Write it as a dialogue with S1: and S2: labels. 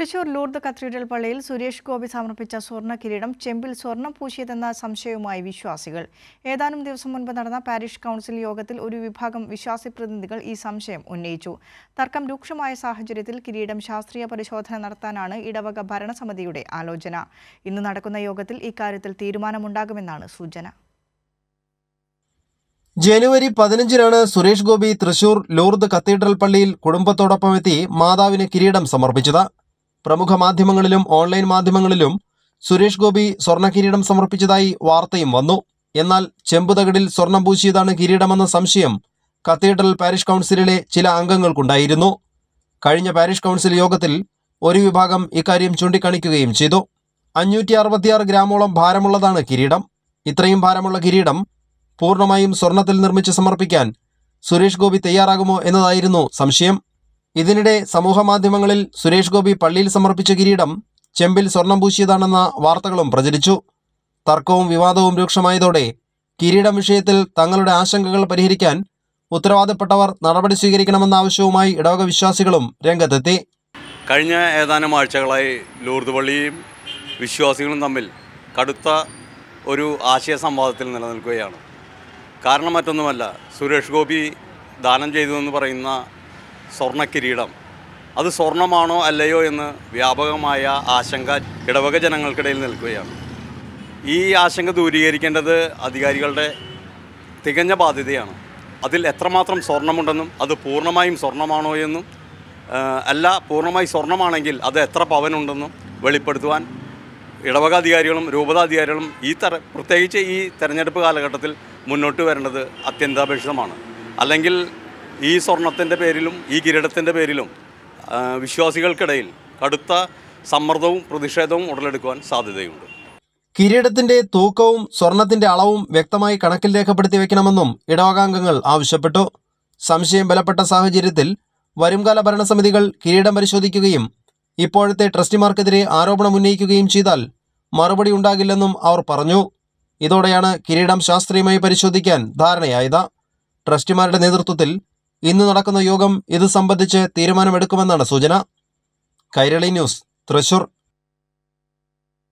S1: Thrissur Lourdes cathedral പള്ളിയിൽ സുരേഷ് ഗോപി സമർപ്പിച്ച സ്വർണ്ണ കിരീടം ചെമ്പിൽ സ്വർണം പൂശിയതെന്ന സംശയവുമായി വിശ്വാസികൾ ഏതാനും ദിവസം മുൻപ് നടന്ന പാരീഷ് കൗൺസിൽ യോഗത്തിൽ ഒരു വിഭാഗം വിശ്വാസി പ്രതിനിധികൾ ഈ സംശയം ഉന്നയിച്ചു തർക്കം രൂക്ഷമായ സാഹചര്യത്തിൽ കിരീടം ശാസ്ത്രീയ പരിശോധന നടത്താനാണ് ഇടവക ഭരണസമിതിയുടെ ആലോചന ഇന്ന് നടക്കുന്ന യോഗത്തിൽ ഇക്കാര്യത്തിൽ തീരുമാനമുണ്ടാകുമെന്നാണ് സൂചന
S2: ജനുവരി പതിനഞ്ചിനാണ് സുരേഷ് ഗോപി തൃശൂർ ലൂർദ് കത്തീഡ്രൽ പള്ളിയിൽ കുടുംബത്തോടൊപ്പമെത്തി മാതാവിന് കിരീടം സമർപ്പിച്ചത് പ്രമുഖ മാധ്യമങ്ങളിലും ഓൺലൈൻ മാധ്യമങ്ങളിലും സുരേഷ് ഗോപി സ്വർണ്ണ കിരീടം സമർപ്പിച്ചതായി വാർത്തയും വന്നു എന്നാൽ ചെമ്പുതകടിൽ സ്വർണം പൂശിയതാണ് കിരീടമെന്ന സംശയം കത്തീഡ്രൽ പാരിഷ് കൗൺസിലിലെ ചില അംഗങ്ങൾക്കുണ്ടായിരുന്നു കഴിഞ്ഞ പാരിഷ് കൗൺസിൽ യോഗത്തിൽ ഒരു വിഭാഗം ഇക്കാര്യം ചൂണ്ടിക്കാണിക്കുകയും ചെയ്തു അഞ്ഞൂറ്റി അറുപത്തിയാറ് ഗ്രാമോളം ഭാരമുള്ളതാണ് കിരീടം ഇത്രയും ഭാരമുള്ള കിരീടം പൂർണ്ണമായും സ്വർണത്തിൽ നിർമ്മിച്ച് സമർപ്പിക്കാൻ സുരേഷ് ഗോപി തയ്യാറാകുമോ എന്നതായിരുന്നു സംശയം ഇതിനിടെ സമൂഹ മാധ്യമങ്ങളിൽ സുരേഷ് ഗോപി പള്ളിയിൽ സമർപ്പിച്ച കിരീടം ചെമ്പിൽ സ്വർണം പൂശിയതാണെന്ന വാർത്തകളും പ്രചരിച്ചു തർക്കവും വിവാദവും രൂക്ഷമായതോടെ കിരീടം വിഷയത്തിൽ തങ്ങളുടെ ആശങ്കകൾ പരിഹരിക്കാൻ ഉത്തരവാദപ്പെട്ടവർ നടപടി സ്വീകരിക്കണമെന്ന ആവശ്യവുമായി ഇടവക വിശ്വാസികളും രംഗത്തെത്തി
S3: കഴിഞ്ഞ ഏതാനും ആഴ്ചകളായി ലൂർദ് പള്ളിയും വിശ്വാസികളും തമ്മിൽ കടുത്ത ഒരു ആശയ സംവാദത്തിൽ നിലനിൽക്കുകയാണ് കാരണം മറ്റൊന്നുമല്ല സുരേഷ് ഗോപി ദാനം ചെയ്തു എന്ന് പറയുന്ന സ്വർണ്ണക്കിരീടം അത് സ്വർണമാണോ അല്ലയോ എന്ന് വ്യാപകമായ ആശങ്ക ഇടവക ജനങ്ങൾക്കിടയിൽ നിൽക്കുകയാണ് ഈ ആശങ്ക ദൂരീകരിക്കേണ്ടത് അധികാരികളുടെ തികഞ്ഞ ബാധ്യതയാണ് അതിൽ എത്രമാത്രം സ്വർണമുണ്ടെന്നും അത് പൂർണ്ണമായും സ്വർണമാണോ എന്നും അല്ല പൂർണ്ണമായി സ്വർണമാണെങ്കിൽ അത് എത്ര പവനുണ്ടെന്നും വെളിപ്പെടുത്തുവാൻ ഇടവകാധികാരികളും രൂപതാധികാരികളും ഈ തെര പ്രത്യേകിച്ച് ഈ തെരഞ്ഞെടുപ്പ് കാലഘട്ടത്തിൽ മുന്നോട്ട് വരേണ്ടത് അത്യന്താപേക്ഷിതമാണ് അല്ലെങ്കിൽ ഈ സ്വർണത്തിൻ്റെ പേരിലും ഈ കിരീടത്തിൻ്റെ പേരിലും വിശ്വാസികൾക്കിടയിൽ കടുത്ത സമ്മർദ്ദവും പ്രതിഷേധവും ഉടലെടുക്കുവാൻ സാധ്യതയുണ്ട്
S2: കിരീടത്തിന്റെ തൂക്കവും സ്വർണത്തിന്റെ അളവും വ്യക്തമായി കണക്കിൽ രേഖപ്പെടുത്തി വെക്കണമെന്നും ഇടവകാംഗങ്ങൾ ആവശ്യപ്പെട്ടു സംശയം ബലപ്പെട്ട സാഹചര്യത്തിൽ വരുംകാല ഭരണസമിതികൾ കിരീടം പരിശോധിക്കുകയും ഇപ്പോഴത്തെ ട്രസ്റ്റിമാർക്കെതിരെ ആരോപണം ഉന്നയിക്കുകയും ചെയ്താൽ മറുപടി ഉണ്ടാകില്ലെന്നും അവർ പറഞ്ഞു ഇതോടെയാണ് കിരീടം ശാസ്ത്രീയമായി പരിശോധിക്കാൻ ധാരണയായത് ട്രസ്റ്റിമാരുടെ നേതൃത്വത്തിൽ ഇന്ന് നടക്കുന്ന യോഗം ഇത് സംബന്ധിച്ച് തീരുമാനമെടുക്കുമെന്നാണ് സൂചന കൈരളി ന്യൂസ് തൃശൂർ